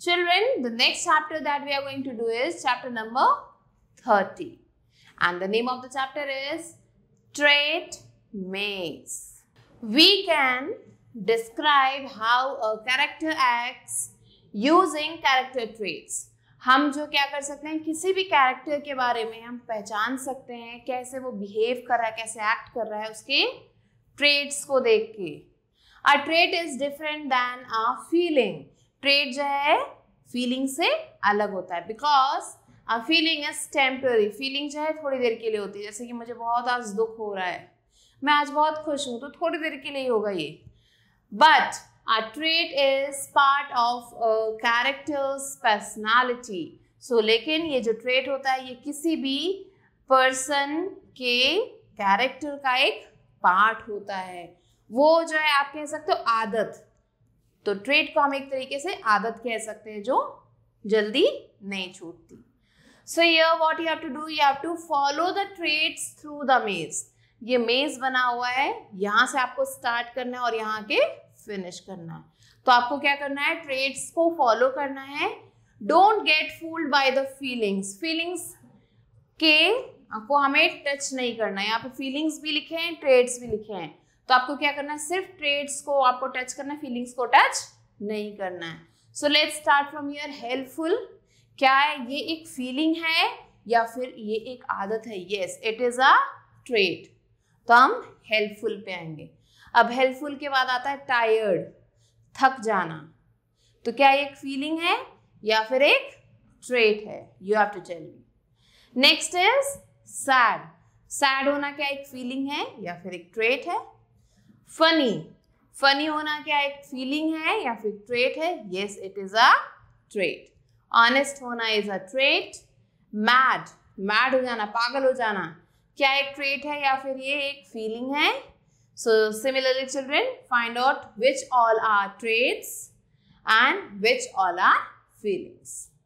Children, the next chapter that we are going to do is chapter number 30. And the name of the chapter is Trait Maze. We can describe how a character acts using character traits. हम जो क्या कर सकते हैं किसी भी character के बारे में हम पहचान सकते हैं कैसे वो बिहेव कर रहा है कैसे एक्ट कर रहा है उसके ट्रेड्स को देख के a trait is different than a feeling trait जो है फीलिंग से अलग होता है because a feeling is temporary feeling जो है थोड़ी देर के लिए होती है जैसे कि मुझे बहुत आज दुख हो रहा है मैं आज बहुत खुश हूँ तो थोड़ी देर के लिए ही होगा ये but a trait is part of characters personality so लेकिन ये जो ट्रेड होता है ये किसी भी पर्सन के कैरेक्टर का एक पार्ट होता है वो जो है आप कह सकते हो आदत तो ट्रेड को हम एक तरीके से आदत कह सकते हैं जो जल्दी नहीं छूटती सो ये what you have to do you have to follow the traits through the maze ये मेज बना हुआ है यहां से आपको स्टार्ट करना है और यहाँ के फिनिश करना है तो आपको क्या करना है ट्रेड्स को फॉलो करना है don't get fooled by the feelings feelings के को हमें टच नहीं करना है यहाँ पे फीलिंग्स भी लिखे हैं ट्रेड्स भी लिखे हैं तो आपको क्या करना है सिर्फ ट्रेड्स को आपको टच करना है फीलिंग्स को टच नहीं करना है so let start from your helpful क्या है ये एक फीलिंग है या फिर ये एक आदत है ये इट इज अ ट्रेड तो हम हेल्पफुल पे आएंगे अब हेल्पफुल के बाद आता है टायर्ड थक जाना तो क्या एक फीलिंग है या फिर एक ट्रेट है you have to tell me next is sad sad होना क्या एक फीलिंग है या फिर एक ट्रेट है फनी फनी होना क्या एक फीलिंग है या फिर ट्रेट है yes it is a trait honest होना is a trait mad mad हो जाना पागल हो जाना क्या एक ट्रेट है या फिर ये एक फीलिंग है so similarly children find out which all are traits and which all are feelings